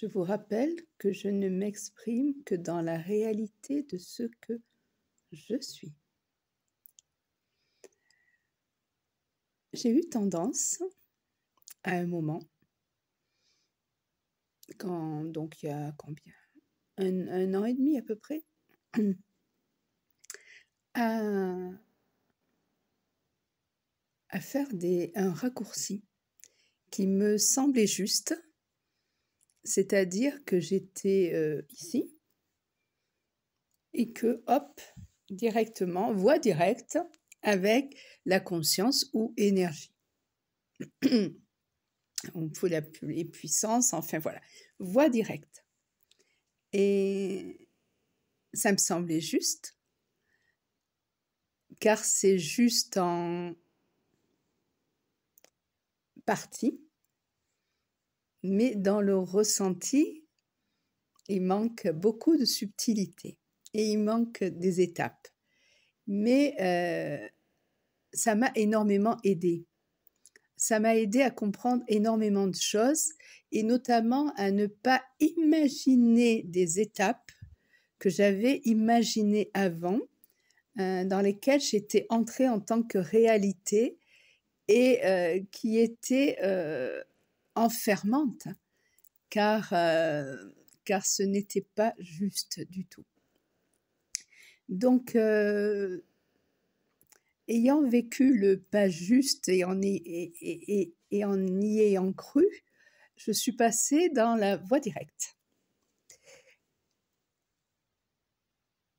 Je vous rappelle que je ne m'exprime que dans la réalité de ce que je suis. J'ai eu tendance à un moment, quand donc il y a combien un, an et demi à peu près, à, faire des, un raccourci qui me semblait juste c'est-à-dire que j'étais euh, ici et que, hop, directement, voie directe avec la conscience ou énergie. On peut l'appeler puissance, enfin voilà, voie directe. Et ça me semblait juste, car c'est juste en partie mais dans le ressenti, il manque beaucoup de subtilité et il manque des étapes. Mais euh, ça m'a énormément aidé. Ça m'a aidé à comprendre énormément de choses et notamment à ne pas imaginer des étapes que j'avais imaginées avant, euh, dans lesquelles j'étais entrée en tant que réalité et euh, qui étaient enfermante, car, euh, car ce n'était pas juste du tout. Donc, euh, ayant vécu le pas juste et en, y, et, en y ayant cru, je suis passée dans la voie directe.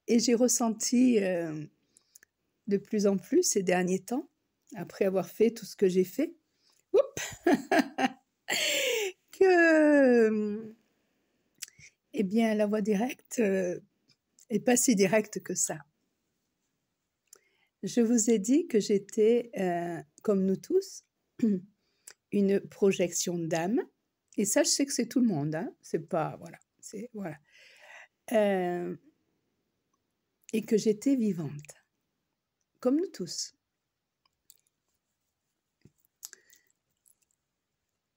Et j'ai ressenti euh, de plus en plus ces derniers temps, après avoir fait tout ce que j'ai fait, eh bien, la voie directe euh, est pas si directe que ça. Je vous ai dit que j'étais, euh, comme nous tous, une projection d'âme. Et ça, je sais que c'est tout le monde. Hein. C'est pas, voilà, c'est voilà. Euh, et que j'étais vivante, comme nous tous.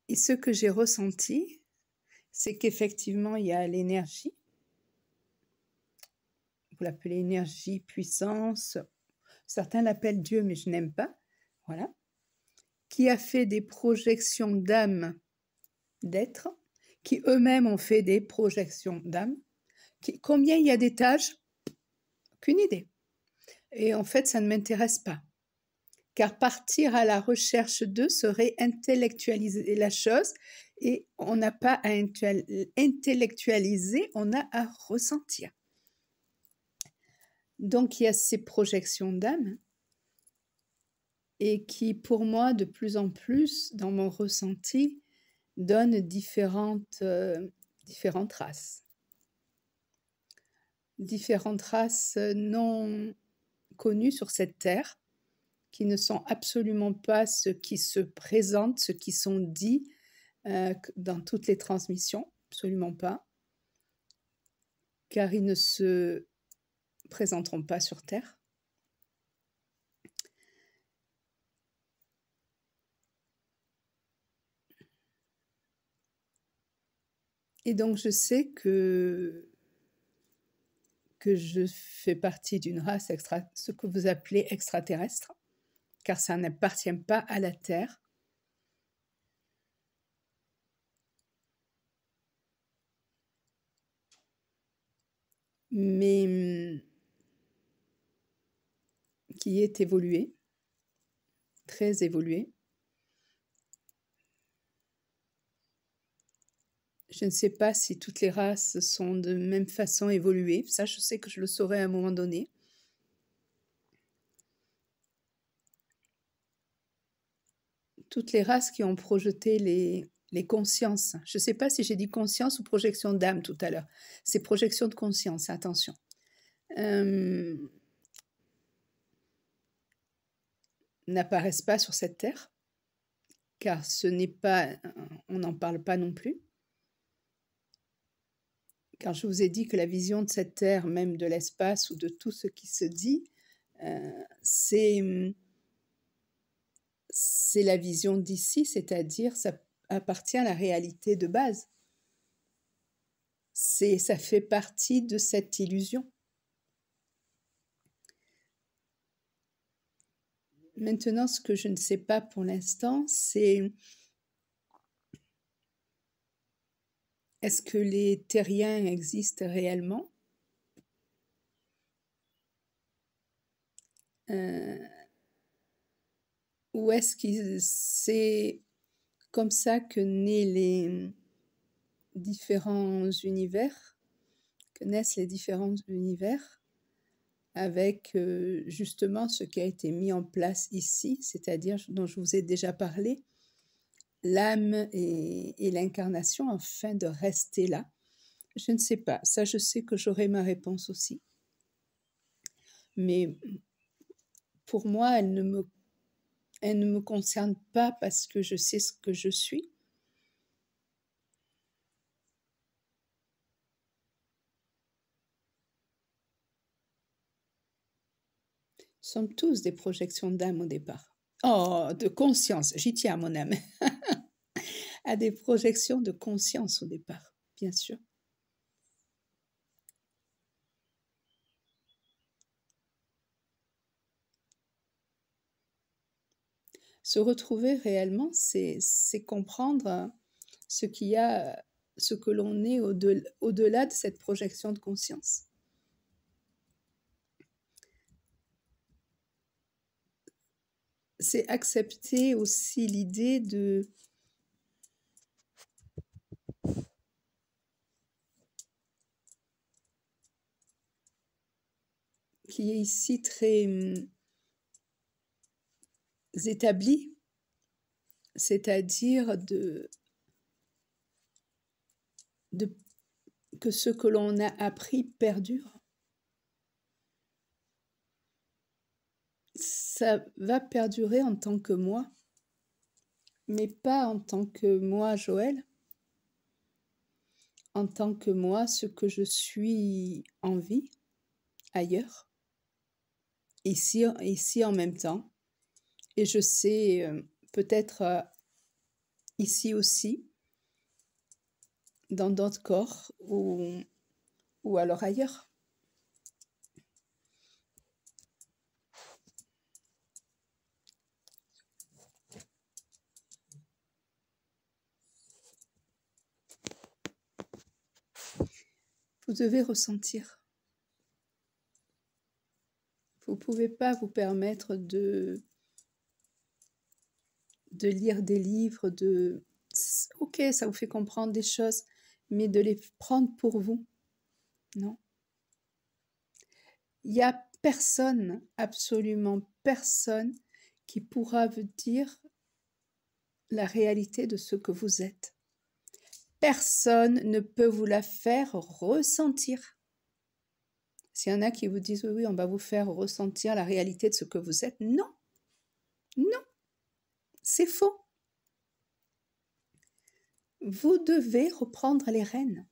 Et ce que j'ai ressenti, c'est qu'effectivement, il y a l'énergie. Vous l'appelez énergie, puissance. Certains l'appellent Dieu, mais je n'aime pas. Voilà. Qui a fait des projections d'âme, d'être, qui eux-mêmes ont fait des projections d'âme. Combien il y a d'étages Aucune idée. Et en fait, ça ne m'intéresse pas car partir à la recherche d'eux serait intellectualiser la chose, et on n'a pas à intellectualiser, on a à ressentir. Donc il y a ces projections d'âme, et qui pour moi, de plus en plus, dans mon ressenti, donnent différentes, euh, différentes races différentes races non connues sur cette terre, qui ne sont absolument pas ce qui se présente, ce qui sont dits euh, dans toutes les transmissions, absolument pas, car ils ne se présenteront pas sur Terre. Et donc je sais que que je fais partie d'une race extra, ce que vous appelez extraterrestre, car ça n'appartient pas à la terre. mais mm, qui est évolué, très évolué. Je ne sais pas si toutes les races sont de même façon évoluées, ça je sais que je le saurai à un moment donné. toutes les races qui ont projeté les, consciences. Je ne sais pas si j'ai dit conscience ou projection d'âme tout à l'heure. C'est projection de conscience, attention. Euh, n'apparaissent pas sur cette terre, car ce n'est pas, on n'en parle pas non plus. Car je vous ai dit que la vision de cette terre, même de l'espace ou de tout ce qui se dit, euh, c'est c'est la vision d'ici, c'est-à-dire ça appartient à la réalité de base. C'est, ça fait partie de cette illusion. Maintenant, ce que je ne sais pas pour l'instant, c'est est-ce que les terriens existent réellement euh, ou est-ce que c'est comme ça que naissent les différents univers, que naissent les différents univers, avec euh, justement ce qui a été mis en place ici, c'est-à-dire dont je vous ai déjà parlé, l'âme et, et l'incarnation, afin de rester là. Je ne sais pas, ça je sais que j'aurai ma réponse aussi. Mais pour moi, elle ne me elle ne me concerne pas parce que je sais ce que je suis. Nous sommes tous des projections d'âme au départ. Oh, de conscience, j'y tiens mon âme. à des projections de conscience au départ, bien sûr. se retrouver réellement, c'est comprendre ce qu'il y a, ce que l'on est au-delà de cette projection de conscience. C'est accepter aussi l'idée de qui est ici très hum, établis, c'est-à-dire de, de, que ce que l'on a appris perdure. Ça va perdurer en tant que moi, mais pas en tant que moi, Joël, en tant que moi, ce que je suis en vie, ailleurs, ici en même temps et je sais euh, peut-être euh, ici aussi, dans d'autres corps ou, ou alors ailleurs. vous devez ressentir. Vous ne pouvez pas vous permettre de de lire des livres, de... Ok, ça vous fait comprendre des choses, mais de les prendre pour vous. Non. Il n'y a personne, absolument personne, qui pourra vous dire la réalité de ce que vous êtes. Personne ne peut vous la faire ressentir. S'il y en a qui vous disent oui, oui, on va vous faire ressentir la réalité de ce que vous êtes, non. Non. C'est faux. Vous devez reprendre les rênes.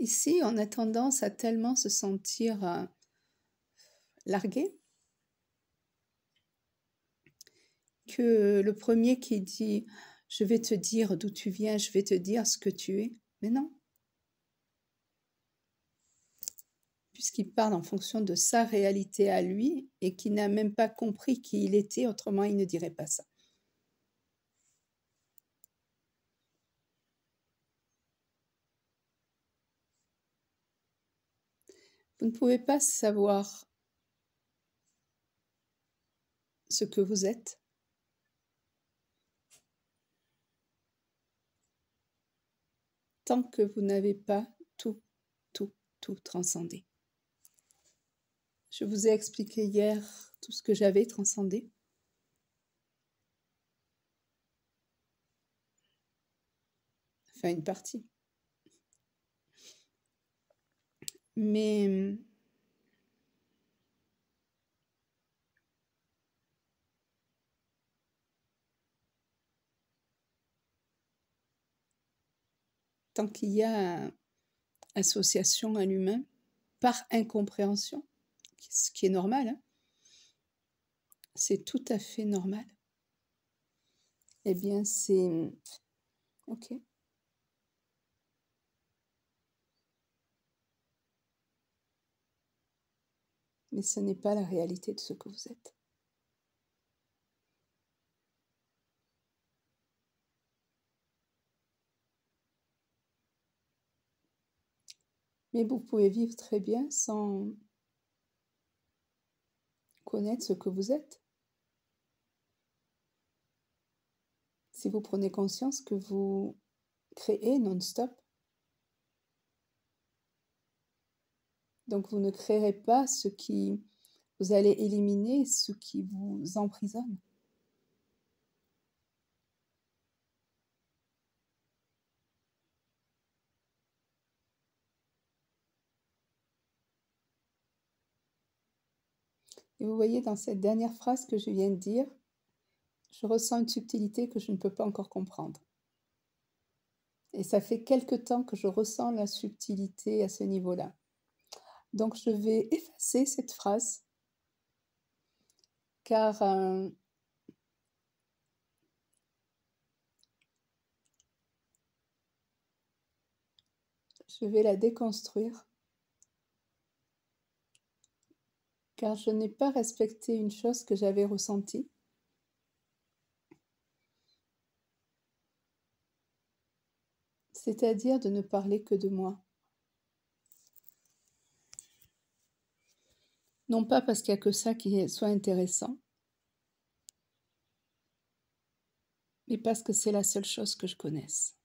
Ici, on a tendance à tellement se sentir euh, largué que le premier qui dit ⁇ Je vais te dire d'où tu viens, je vais te dire ce que tu es ⁇ mais non, puisqu'il parle en fonction de sa réalité à lui et qui n'a même pas compris qui il était, autrement il ne dirait pas ça. Vous ne pouvez pas savoir ce que vous êtes. Tant que vous n'avez pas tout, tout, tout transcendé. Je vous ai expliqué hier tout ce que j'avais transcendé. Enfin, une partie. Mais tant qu'il y a association à l'humain par incompréhension, ce qui est normal. Hein. c'est tout à fait normal. Eh bien, c'est... Ok. Mais ce n'est pas la réalité de ce que vous êtes. Mais vous pouvez vivre très bien sans ce que vous êtes. Si vous prenez conscience que vous créez non-stop, donc vous ne créerez pas ce qui... Vous allez éliminer ce qui vous emprisonne. Et vous voyez dans cette dernière phrase que je viens de dire, je ressens une subtilité que je ne peux pas encore comprendre. Et ça fait quelque temps que je ressens la subtilité à ce niveau-là. Donc je vais effacer cette phrase car euh, je vais la déconstruire car je n'ai pas respecté une chose que j'avais ressentie. c'est-à-dire de ne parler que de moi. Non pas parce qu'il n'y a que ça qui soit intéressant, mais parce que c'est la seule chose que je connaisse.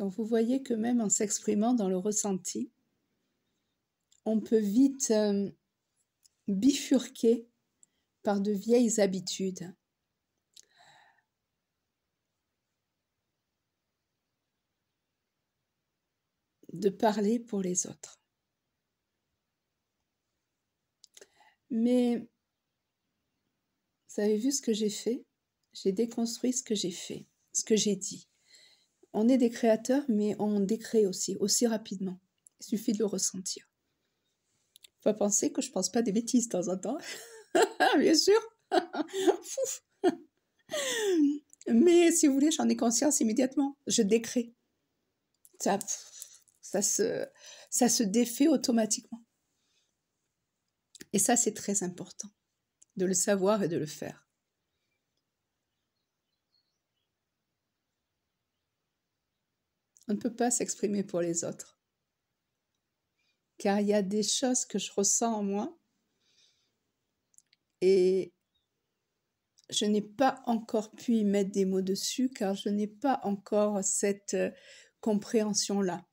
Donc vous voyez que même en s'exprimant dans le ressenti, on peut vite euh, bifurquer par de vieilles habitudes. de parler pour les autres. Mais vous avez vu ce que j'ai fait J'ai déconstruit ce que j'ai fait, ce que j'ai dit on est des créateurs, mais on décrée aussi, aussi rapidement. Il suffit de le ressentir. Faut penser que je pense pas des bêtises de temps en temps. Bien sûr. Mais si vous voulez, j'en ai conscience immédiatement. Je décrée. Ça, ça, se, ça se défait automatiquement. Et ça, c'est très important de le savoir et de le faire. on ne peut pas s'exprimer pour les autres. Car il y a des choses que je ressens en moi et je n'ai pas encore pu y mettre des mots dessus car je n'ai pas encore cette euh, compréhension-là.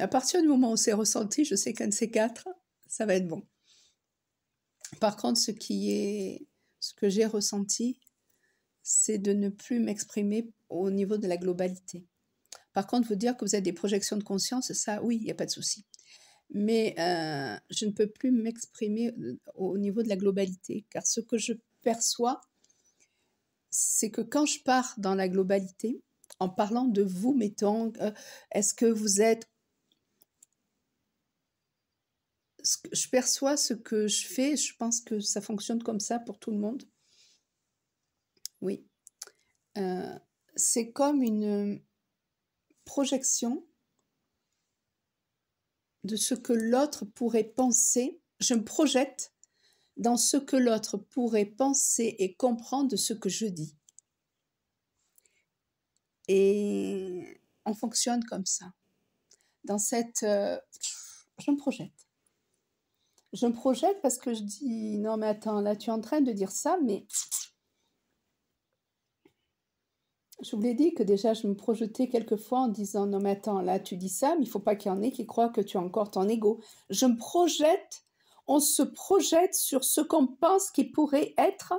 à partir du moment où c'est ressenti, je sais qu'un de ces quatre, ça va être bon. Par contre, ce qui est, ce que j'ai ressenti, c'est de ne plus m'exprimer au niveau de la globalité. Par contre, vous dire que vous avez des projections de conscience, ça, oui, il n'y a pas de souci. Mais euh, je ne peux plus m'exprimer euh, au niveau de la globalité, car ce que je perçois, c'est que quand je pars dans la globalité, en parlant de vous, mettons, euh, est-ce que vous êtes... Je perçois ce que je fais, je pense que ça fonctionne comme ça pour tout le monde. Oui. c'est comme une, projection de ce que l'autre pourrait penser. Je me projette dans ce que l'autre pourrait penser et comprendre de ce que je dis. Et on fonctionne comme ça. Dans cette... Euh, je me projette. Je me projette parce que je dis, non mais attends, là tu es en train de dire ça, mais je vous l'ai dit que déjà je me projetais quelquefois en disant non mais attends là tu dis ça mais il faut pas qu'il y en ait qui croient que tu as encore ton ego. Je me projette, on se projette sur ce qu'on pense qui pourrait être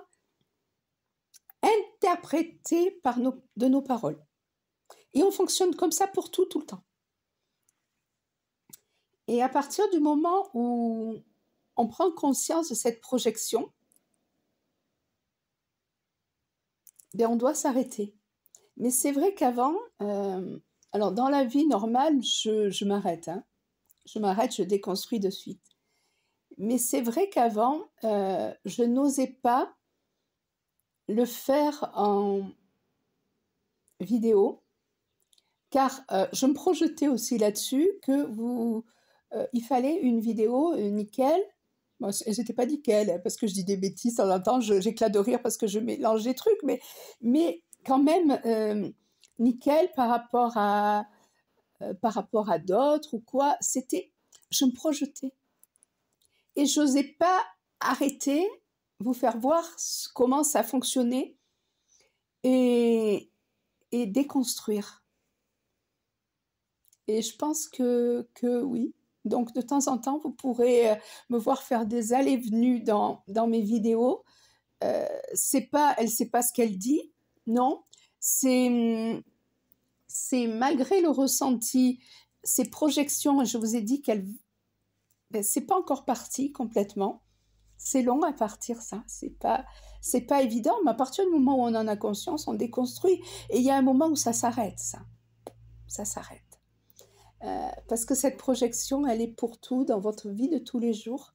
interprété par nos, de nos paroles. Et on fonctionne comme ça pour tout tout le temps. Et à partir du moment où on prend conscience de cette projection, ben, on doit s'arrêter mais c'est vrai qu'avant, euh, alors dans la vie normale, je, m'arrête. Hein. Je m'arrête, je déconstruis de suite. Mais c'est vrai qu'avant, euh, je n'osais pas le faire en vidéo, car euh, je me projetais aussi là-dessus que vous, il fallait une vidéo nickel. Moi, je n'étais pas nickel hein, parce que je dis des bêtises de temps en temps, j'éclate de rire parce que je mélange des trucs, mais, mais quand même euh, nickel par rapport à, euh, par rapport à d'autres ou quoi. C'était, je me projetais. Et j'osais pas arrêter, vous faire voir comment ça fonctionnait et, déconstruire. Et je pense que, que oui. Donc de temps en temps, vous pourrez euh, me voir faire des allées-venues dans, dans mes vidéos. c'est pas, elle ne sait pas ce qu'elle dit, non, c'est hum, c'est malgré le ressenti, ces projections, je vous ai dit qu'elles, ben, c'est pas encore parti complètement. C'est long à partir, ça. C'est pas, c'est pas évident, mais à partir du moment où on en a conscience, on déconstruit. Et il y a un moment où ça s'arrête, ça. Ça s'arrête. Euh, parce que cette projection, elle est pour tout dans votre vie de tous les jours.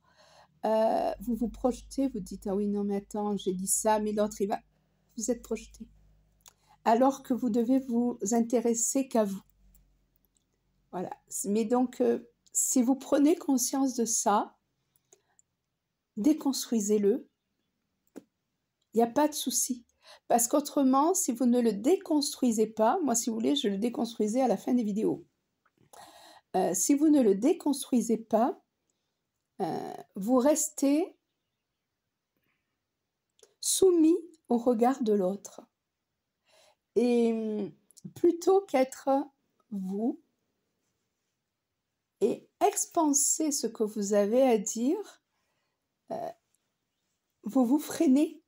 Euh, vous vous projetez, vous dites ah oui non mais attends j'ai dit ça, mais l'autre il va. Vous êtes projeté alors que vous devez vous intéresser qu'à vous. Voilà. Mais donc, euh, si vous prenez conscience de ça, déconstruisez-le. Il n'y a pas de souci. Parce qu'autrement, si vous ne le déconstruisez pas, moi, si vous voulez, je le déconstruisais à la fin des vidéos. Euh, si vous ne le déconstruisez pas, euh, vous restez soumis au regard de l'autre. Et mm, plutôt qu'être vous et expanser ce que vous avez à dire, euh, vous vous freinez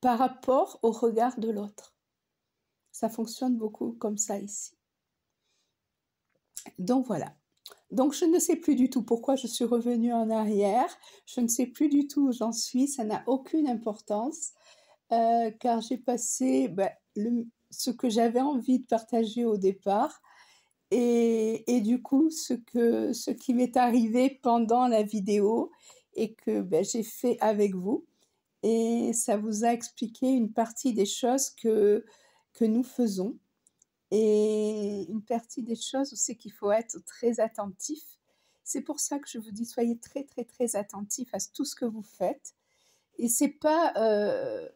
par rapport au regard de l'autre. Ça fonctionne beaucoup comme ça ici. Donc voilà. Donc je ne sais plus du tout pourquoi je suis revenue en arrière. Je ne sais plus du tout où j'en suis. Ça n'a aucune importance. Euh, car j'ai passé ben, ce que j'avais envie de partager au départ et, du coup ce, qui m'est arrivé pendant la vidéo et que ben, j'ai fait avec vous. Et ça vous a expliqué une partie des choses que, nous faisons et une partie des choses où c'est qu'il faut être très attentif. C'est pour ça que je vous dis soyez très très très attentif à tout ce que vous faites. Et c'est pas, euh,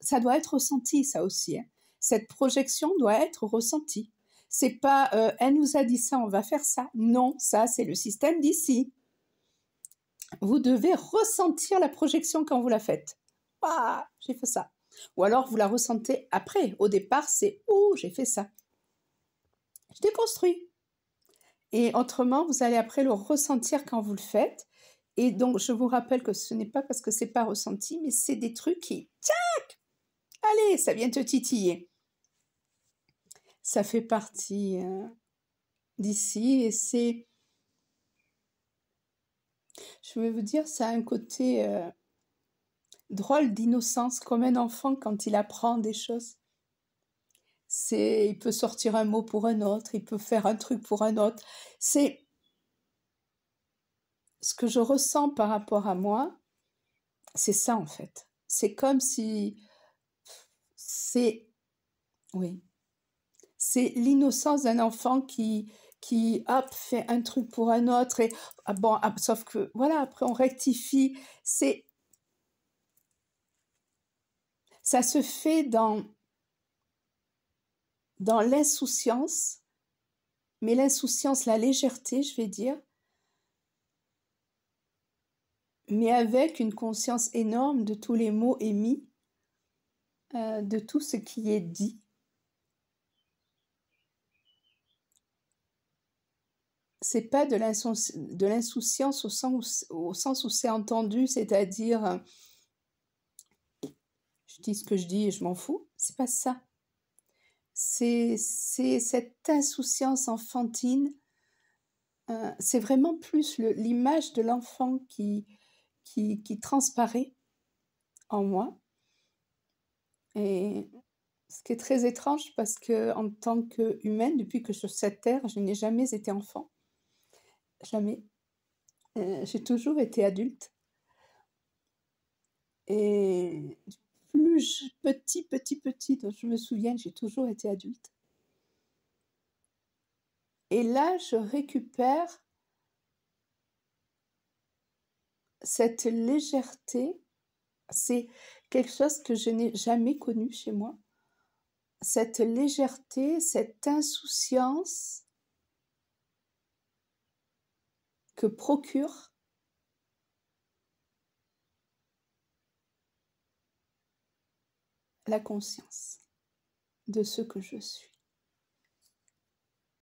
ça doit être ressenti ça aussi. Hein cette projection doit être ressentie. C'est pas euh, elle nous a dit ça, on va faire ça. Non, ça c'est le système d'ici. Vous devez ressentir la projection quand vous la faites. Ah, j'ai fait ça. Ou alors vous la ressentez après. Au départ, c'est ouh j'ai fait ça. Je déconstruis. Et autrement, vous allez après le ressentir quand vous le faites. Et donc, je vous rappelle que ce n'est pas parce que c'est pas ressenti, mais c'est des trucs qui, tiens, Allez, ça vient te titiller. Ça fait partie euh, d'ici et c'est, je vais vous dire, ça a un côté euh, drôle d'innocence, comme un enfant quand il apprend des choses. C'est, il peut sortir un mot pour un autre, il peut faire un truc pour un autre. C'est ce que je ressens par rapport à moi, c'est ça en fait. C'est comme si c'est oui, c'est l'innocence d'un enfant qui fait un truc pour un autre et ah bon ah, sauf que voilà après on rectifie c'est ça se fait dans dans l'insouciance mais l'insouciance la légèreté je vais dire mais avec une conscience énorme de tous les mots émis euh, de tout ce qui est dit. C'est pas de l'insouciance au, sens où, c'est entendu, c'est-à-dire euh, je dis ce que je dis et je m'en fous. C'est pas ça. C'est cette insouciance enfantine. Euh, c'est vraiment plus l'image de l'enfant qui transparaît en moi et ce qui est très étrange parce que en tant qu'humaine, depuis que je suis sur cette terre, je n'ai jamais été enfant. Jamais. Euh, j'ai toujours été adulte. Et plus petit, petit, petit, je me souviens, j'ai toujours été adulte. Et là, je récupère cette légèreté. C'est, quelque chose que je n'ai jamais connu chez moi. Cette légèreté, cette insouciance que procure la conscience de ce que je suis.